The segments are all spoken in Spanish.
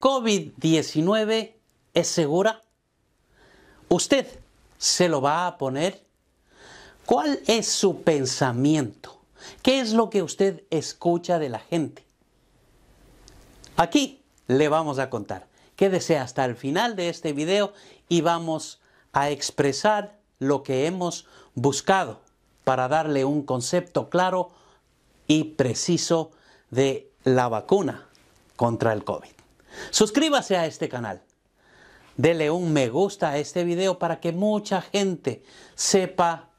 COVID-19 es segura? ¿Usted se lo va a poner? ¿Cuál es su pensamiento? ¿Qué es lo que usted escucha de la gente? Aquí le vamos a contar. Quédese hasta el final de este video y vamos a expresar lo que hemos buscado para darle un concepto claro y preciso de la vacuna contra el COVID. Suscríbase a este canal. Dele un me gusta a este video para que mucha gente sepa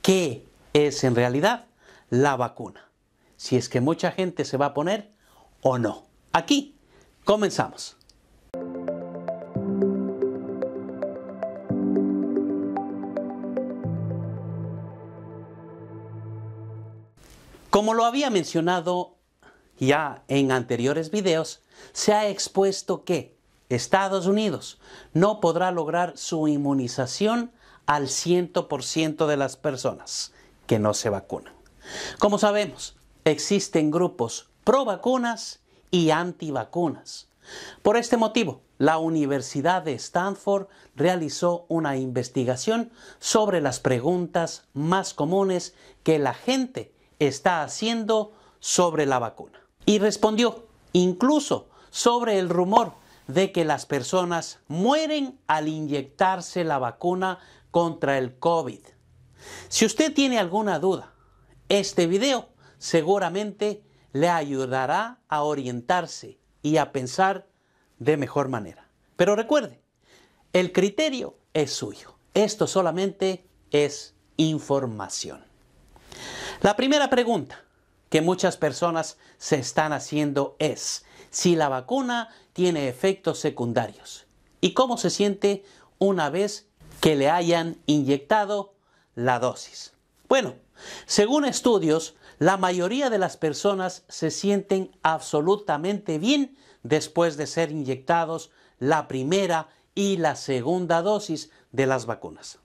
qué es en realidad la vacuna. Si es que mucha gente se va a poner o no. Aquí comenzamos. Como lo había mencionado ya en anteriores videos, se ha expuesto que Estados Unidos no podrá lograr su inmunización al 100% de las personas que no se vacunan. Como sabemos, existen grupos pro vacunas y antivacunas. Por este motivo, la Universidad de Stanford realizó una investigación sobre las preguntas más comunes que la gente está haciendo sobre la vacuna. Y respondió incluso sobre el rumor de que las personas mueren al inyectarse la vacuna contra el COVID. Si usted tiene alguna duda, este video seguramente le ayudará a orientarse y a pensar de mejor manera. Pero recuerde, el criterio es suyo. Esto solamente es información. La primera pregunta, que muchas personas se están haciendo es si la vacuna tiene efectos secundarios y cómo se siente una vez que le hayan inyectado la dosis. Bueno, según estudios, la mayoría de las personas se sienten absolutamente bien después de ser inyectados la primera y la segunda dosis de las vacunas.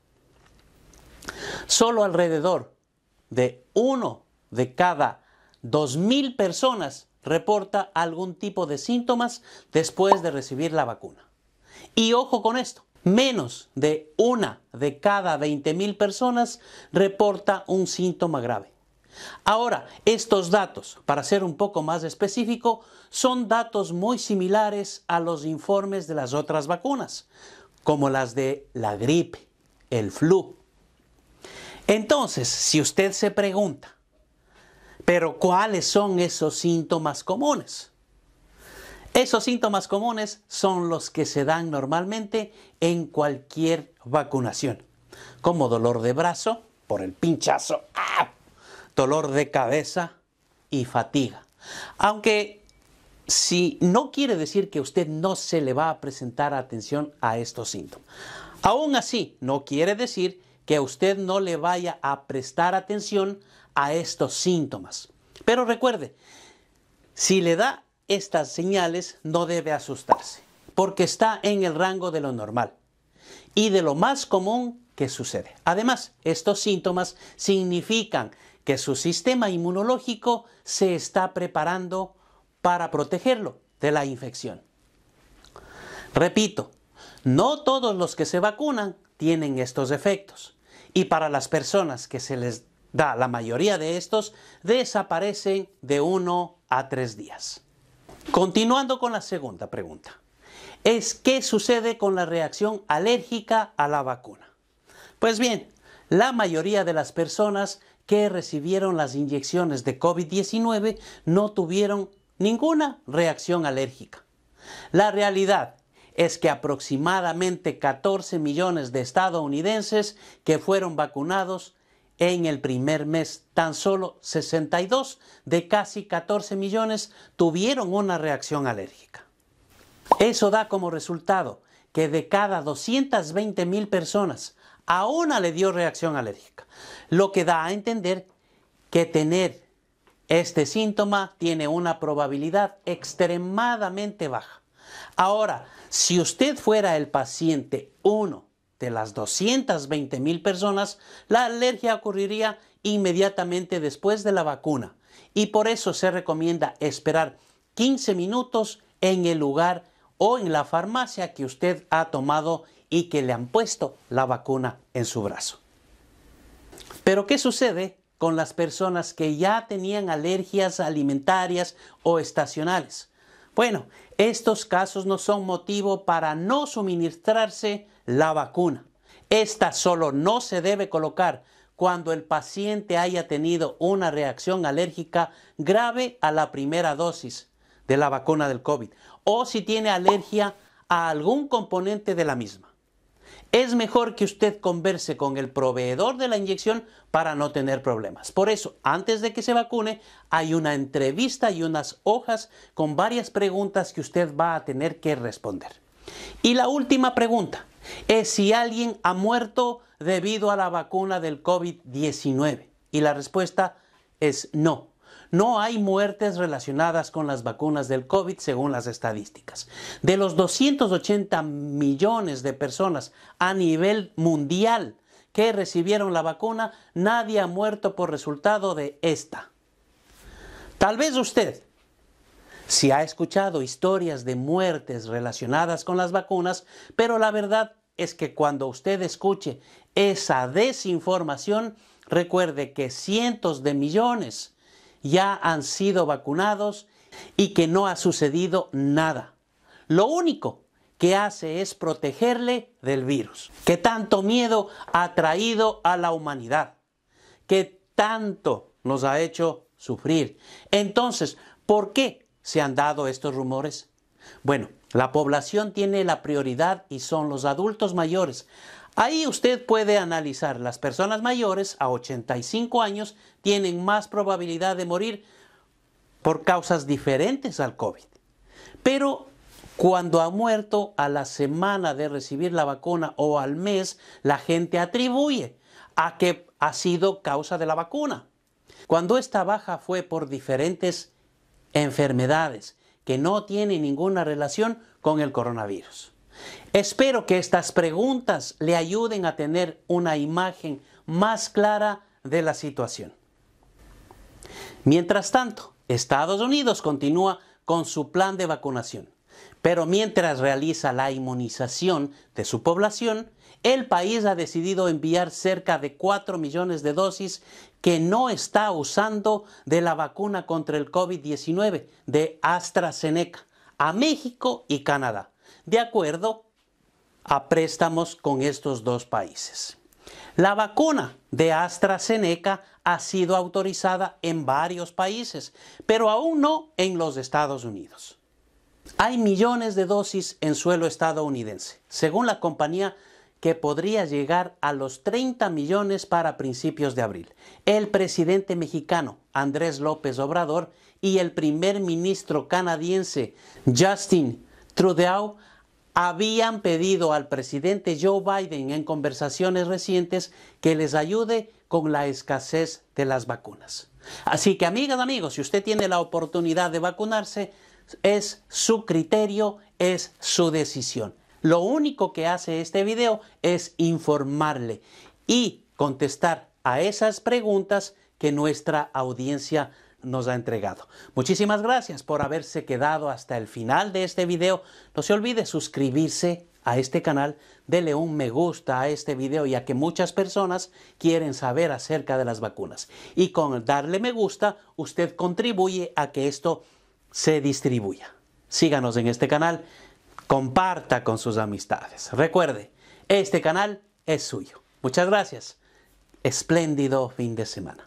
Solo alrededor de uno de cada 2.000 personas reporta algún tipo de síntomas después de recibir la vacuna. Y ojo con esto, menos de una de cada 20.000 personas reporta un síntoma grave. Ahora, estos datos, para ser un poco más específico, son datos muy similares a los informes de las otras vacunas, como las de la gripe, el flu. Entonces, si usted se pregunta, pero ¿cuáles son esos síntomas comunes? Esos síntomas comunes son los que se dan normalmente en cualquier vacunación, como dolor de brazo por el pinchazo, ¡ah! dolor de cabeza y fatiga. Aunque si no quiere decir que usted no se le va a presentar atención a estos síntomas. Aún así, no quiere decir que usted no le vaya a prestar atención a estos síntomas. Pero recuerde, si le da estas señales, no debe asustarse, porque está en el rango de lo normal y de lo más común que sucede. Además, estos síntomas significan que su sistema inmunológico se está preparando para protegerlo de la infección. Repito, no todos los que se vacunan tienen estos efectos. Y para las personas que se les da la mayoría de estos, desaparecen de uno a tres días. Continuando con la segunda pregunta, es qué sucede con la reacción alérgica a la vacuna. Pues bien, la mayoría de las personas que recibieron las inyecciones de COVID-19 no tuvieron ninguna reacción alérgica. La realidad es que aproximadamente 14 millones de estadounidenses que fueron vacunados en el primer mes. Tan solo 62 de casi 14 millones tuvieron una reacción alérgica. Eso da como resultado que de cada 220 mil personas a una le dio reacción alérgica, lo que da a entender que tener este síntoma tiene una probabilidad extremadamente baja. Ahora, si usted fuera el paciente 1 de las 220 mil personas, la alergia ocurriría inmediatamente después de la vacuna y por eso se recomienda esperar 15 minutos en el lugar o en la farmacia que usted ha tomado y que le han puesto la vacuna en su brazo. Pero ¿qué sucede con las personas que ya tenían alergias alimentarias o estacionales? Bueno, estos casos no son motivo para no suministrarse la vacuna. Esta solo no se debe colocar cuando el paciente haya tenido una reacción alérgica grave a la primera dosis de la vacuna del COVID o si tiene alergia a algún componente de la misma es mejor que usted converse con el proveedor de la inyección para no tener problemas. Por eso, antes de que se vacune, hay una entrevista y unas hojas con varias preguntas que usted va a tener que responder. Y la última pregunta es si alguien ha muerto debido a la vacuna del COVID-19. Y la respuesta es no no hay muertes relacionadas con las vacunas del COVID según las estadísticas. De los 280 millones de personas a nivel mundial que recibieron la vacuna, nadie ha muerto por resultado de esta. Tal vez usted, si ha escuchado historias de muertes relacionadas con las vacunas, pero la verdad es que cuando usted escuche esa desinformación, recuerde que cientos de millones ya han sido vacunados y que no ha sucedido nada. Lo único que hace es protegerle del virus, que tanto miedo ha traído a la humanidad, que tanto nos ha hecho sufrir. Entonces, ¿por qué se han dado estos rumores? Bueno, la población tiene la prioridad y son los adultos mayores, Ahí usted puede analizar, las personas mayores a 85 años tienen más probabilidad de morir por causas diferentes al COVID. Pero cuando ha muerto a la semana de recibir la vacuna o al mes, la gente atribuye a que ha sido causa de la vacuna. Cuando esta baja fue por diferentes enfermedades que no tienen ninguna relación con el coronavirus. Espero que estas preguntas le ayuden a tener una imagen más clara de la situación. Mientras tanto, Estados Unidos continúa con su plan de vacunación, pero mientras realiza la inmunización de su población, el país ha decidido enviar cerca de 4 millones de dosis que no está usando de la vacuna contra el COVID-19 de AstraZeneca a México y Canadá de acuerdo a préstamos con estos dos países. La vacuna de AstraZeneca ha sido autorizada en varios países, pero aún no en los Estados Unidos. Hay millones de dosis en suelo estadounidense, según la compañía que podría llegar a los 30 millones para principios de abril. El presidente mexicano Andrés López Obrador y el primer ministro canadiense Justin Trudeau habían pedido al presidente Joe Biden en conversaciones recientes que les ayude con la escasez de las vacunas. Así que amigas, amigos, si usted tiene la oportunidad de vacunarse, es su criterio, es su decisión. Lo único que hace este video es informarle y contestar a esas preguntas que nuestra audiencia nos ha entregado. Muchísimas gracias por haberse quedado hasta el final de este video. No se olvide suscribirse a este canal, dele un me gusta a este video ya que muchas personas quieren saber acerca de las vacunas. Y con darle me gusta, usted contribuye a que esto se distribuya. Síganos en este canal, comparta con sus amistades. Recuerde, este canal es suyo. Muchas gracias. Espléndido fin de semana.